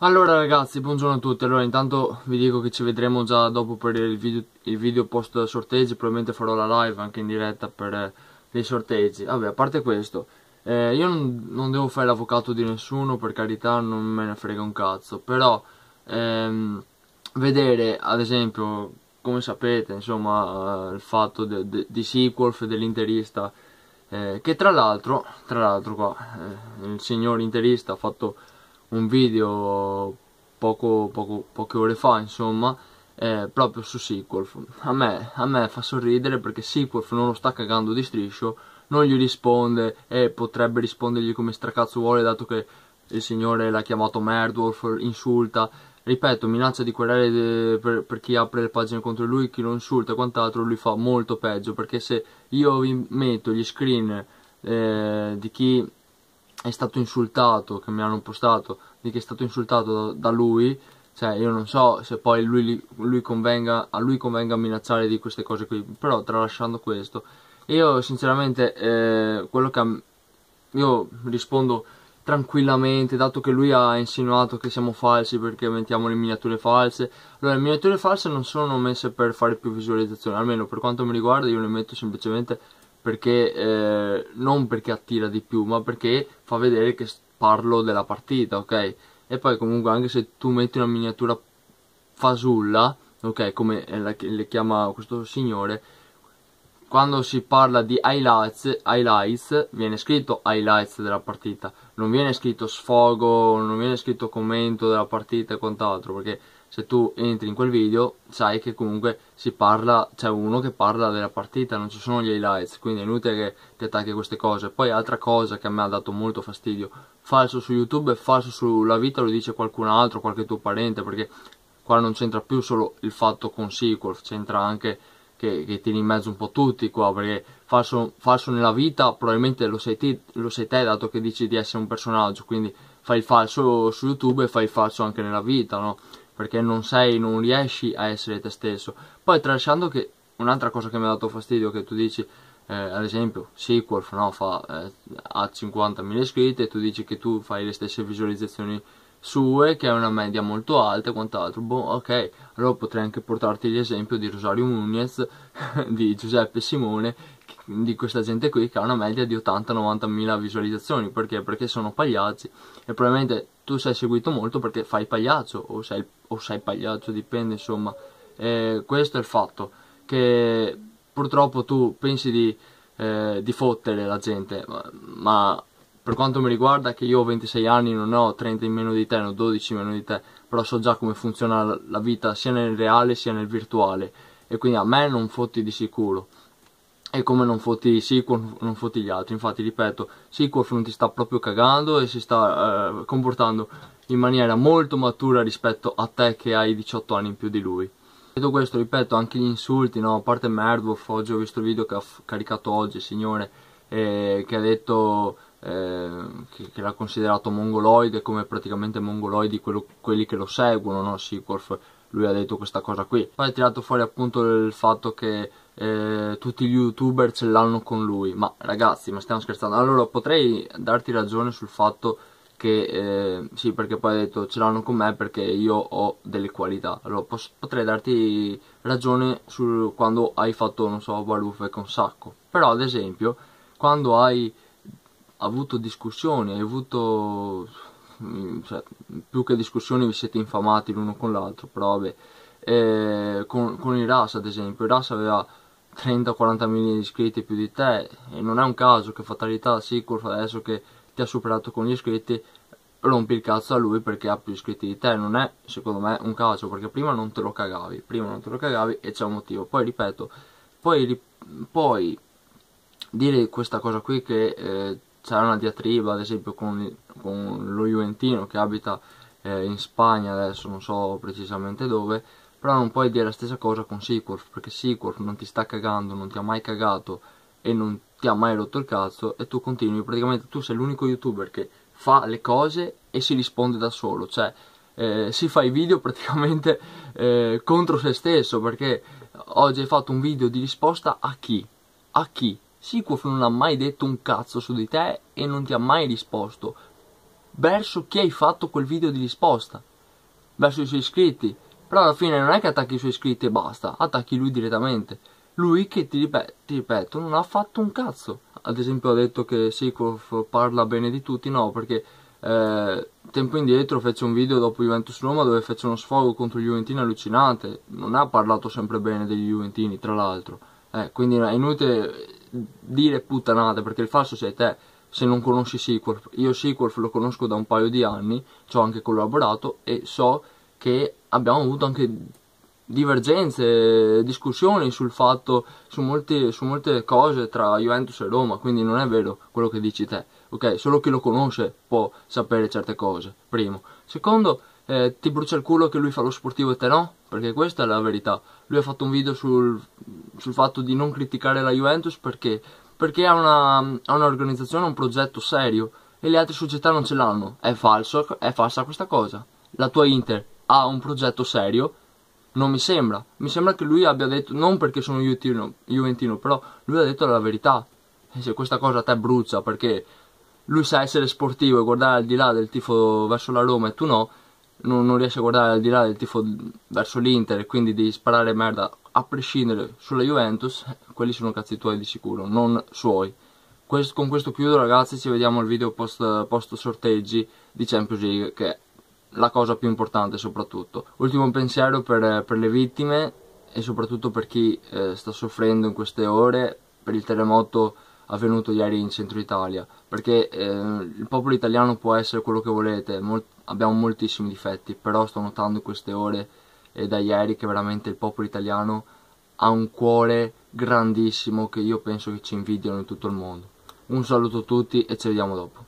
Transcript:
Allora ragazzi, buongiorno a tutti, allora intanto vi dico che ci vedremo già dopo per il video, il video post sorteggi, probabilmente farò la live anche in diretta per eh, dei sorteggi, vabbè a parte questo, eh, io non, non, devo fare l'avvocato di nessuno, per carità non me ne frega un cazzo, però ehm, vedere ad esempio, come sapete, insomma, il fatto de, de, di sequel dell'interista, eh, che tra l'altro, tra l'altro qua, eh, il signor interista ha fatto un video poco, poco, poche ore fa, insomma, eh, proprio su Sequelf. A me, a me fa sorridere perché Sequelf non lo sta cagando di striscio, non gli risponde e potrebbe rispondergli come stracazzo vuole, dato che il signore l'ha chiamato Merdwolf, insulta, ripeto, minaccia di querele per, per, chi apre le pagine contro lui, chi lo insulta e quant'altro, lui fa molto peggio, perché se io vi metto gli screen eh, di chi è stato insultato, che mi hanno postato, di che è stato insultato da, lui, cioè io non so se poi lui, lui convenga, a lui convenga minacciare di queste cose qui, però tralasciando questo, io sinceramente eh, quello che io rispondo tranquillamente, dato che lui ha insinuato che siamo falsi perché mettiamo le miniature false. Allora, le miniature false non sono messe per fare più visualizzazioni, almeno per quanto mi riguarda io le metto semplicemente perché eh, non perché attira di più, ma perché fa vedere che parlo della partita, ok? E poi comunque anche se tu metti una miniatura fasulla, ok, come la, le chiama questo signore, quando si parla di highlights, highlights, viene scritto highlights della partita, non viene scritto sfogo, non viene scritto commento della partita e quant'altro, perché se tu entri in quel video sai che comunque si parla, c'è uno che parla della partita, non ci sono gli highlights, quindi è inutile che ti attacchi queste cose. Poi altra cosa che a me ha dato molto fastidio, falso su YouTube e falso sulla vita lo dice qualcun altro, qualche tuo parente, perché qua non c'entra più solo il fatto con SQL, c'entra anche che, che tieni in mezzo un po' tutti qua, perché falso, falso nella vita probabilmente lo sei, te, lo sei te, dato che dici di essere un personaggio, quindi fai il falso su YouTube e fai il falso anche nella vita, no? Perché non sei, non riesci a essere te stesso. Poi tralasciando che un'altra cosa che mi ha dato fastidio, che tu dici, eh, ad esempio, Sequel no? Fa, eh, ha 50.000 iscritti e tu dici che tu fai le stesse visualizzazioni sue, che è una media molto alta e quant'altro. Boh, ok, allora potrei anche portarti l'esempio di Rosario Nunez, di Giuseppe Simone, di questa gente qui che ha una media di 80-90 mila visualizzazioni. Perché? Perché sono pagliacci e probabilmente tu sei seguito molto perché fai pagliaccio o sei, o sei pagliaccio, dipende insomma. E questo è il fatto, che purtroppo tu pensi di... Eh, di fottere la gente, ma, ma per quanto mi riguarda che io ho 26 anni non ho 30 in meno di te, non ho 12 in meno di te, però so già come funziona la vita sia nel reale sia nel virtuale e quindi a me non fotti di sicuro e come non fotti SQL non fotti gli altri infatti ripeto SQL non ti sta proprio cagando e si sta eh, comportando in maniera molto matura rispetto a te che hai 18 anni in più di lui detto questo ripeto anche gli insulti no? a parte Merdwolf oggi ho visto il video che ha caricato oggi signore eh, che ha detto eh, che, che l'ha considerato mongoloide come praticamente mongoloidi quello, quelli che lo seguono, no? Sikorf lui ha detto questa cosa qui. Poi ha tirato fuori appunto il fatto che eh, tutti gli youtuber ce l'hanno con lui. Ma ragazzi, ma stiamo scherzando. Allora potrei darti ragione sul fatto che eh, sì, perché poi ha detto ce l'hanno con me perché io ho delle qualità. Allora posso, potrei darti ragione su quando hai fatto, non so, baruffe con sacco. Però ad esempio, quando hai avuto discussioni, hai avuto mm, cioè, più che discussioni vi siete infamati l'uno con l'altro, però vabbè, e eh, con, con il RAS ad esempio, il RAS aveva 30-40 milioni di iscritti più di te e non è un caso che fatalità Sicur adesso che ti ha superato con gli iscritti rompi il cazzo a lui perché ha più iscritti di te, non è secondo me un caso perché prima non te lo cagavi, prima non te lo cagavi e c'è un motivo, poi ripeto, poi, poi dire questa cosa qui che eh, c'era una diatriba ad esempio con, con lo Juventino che abita eh, in Spagna adesso non so precisamente dove però non puoi dire la stessa cosa con Seacorf perché Seacorf non ti sta cagando, non ti ha mai cagato e non ti ha mai rotto il cazzo e tu continui praticamente tu sei l'unico youtuber che fa le cose e si risponde da solo cioè eh, si fa i video praticamente eh, contro se stesso perché oggi hai fatto un video di risposta a chi? a chi? Sikuof non ha mai detto un cazzo su di te e non ti ha mai risposto. Verso chi hai fatto quel video di risposta? Verso i suoi iscritti. Però alla fine non è che attacchi i suoi iscritti e basta, attacchi lui direttamente. Lui che ti, ripet ti ripeto, non ha fatto un cazzo. Ad esempio ha detto che Sikuof parla bene di tutti, no, perché eh, tempo indietro fece un video dopo Juventus Roma dove fece uno sfogo contro gli Juventini allucinante. Non ha parlato sempre bene degli Juventini, tra l'altro. Eh, quindi è inutile dire puttanate perché il falso sei te se non conosci Sequelf. Io Sequelf lo conosco da un paio di anni, ci ho anche collaborato e so che abbiamo avuto anche divergenze, discussioni sul fatto, su, molti, su molte cose tra Juventus e Roma, quindi non è vero quello che dici te, ok? Solo chi lo conosce può sapere certe cose, primo. Secondo, eh, ti brucia il culo che lui fa lo sportivo e te no, perché questa è la verità. Lui ha fatto un video sul, sul fatto di non criticare la Juventus perché, perché ha, una, ha un'organizzazione, un progetto serio e le altre società non ce l'hanno. È falso, è falsa questa cosa. La tua Inter ha un progetto serio non mi sembra. Mi sembra che lui abbia detto, non perché sono juventino, juventino, però lui ha detto la verità. E se questa cosa a te brucia perché lui sa essere sportivo e guardare al di là del tifo verso la Roma e tu no, non, non riesce a guardare al di là del tifo verso l'Inter e quindi devi sparare merda a prescindere sulla Juventus, quelli sono cazzi tuoi di sicuro, non suoi. Questo, con questo chiudo ragazzi, ci vediamo al video post, post sorteggi di Champions League che è la cosa più importante soprattutto. Ultimo pensiero per, per le vittime e soprattutto per chi eh, sta soffrendo in queste ore per il terremoto avvenuto ieri in centro Italia perché eh, il popolo italiano può essere quello che volete, molti abbiamo moltissimi difetti, però sto notando in queste ore e eh, da ieri che veramente il popolo italiano ha un cuore grandissimo che io penso che ci invidiano in tutto il mondo. Un saluto a tutti e ci vediamo dopo.